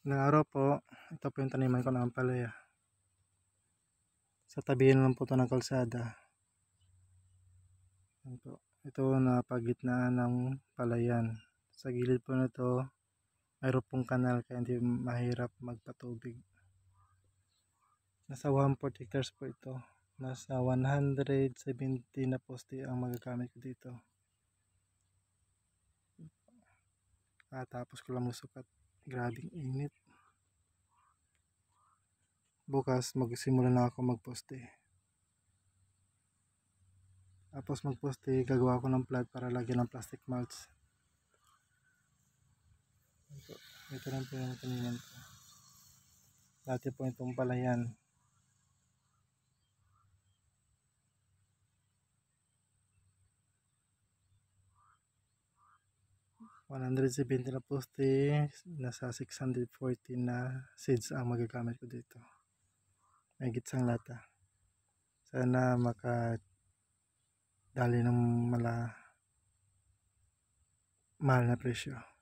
Magandang araw po. Ito po yung taniman ko ng ampalaya. Sa tabi na lang po ito ng kalsada. Ito, ito na pagitnaan ng palayan. Sa gilid po nito, mayroon pong kanal kaya hindi mahirap magpatubig. Nasa 140 hectares po ito. Nasa 170 na poste ang magagamit ko dito. Ah, tapos ko lang magsukat grabing init bukas magsimula na ako magposte tapos magposte gagawa ko ng plat para lagi ng plastic mulch ito, ito lang po yung taniman ko dati po itong palayan 170 na poste nasa 640 na seeds ang magagamit ko dito may gitsang lata sana maka dali ng mala mahal na presyo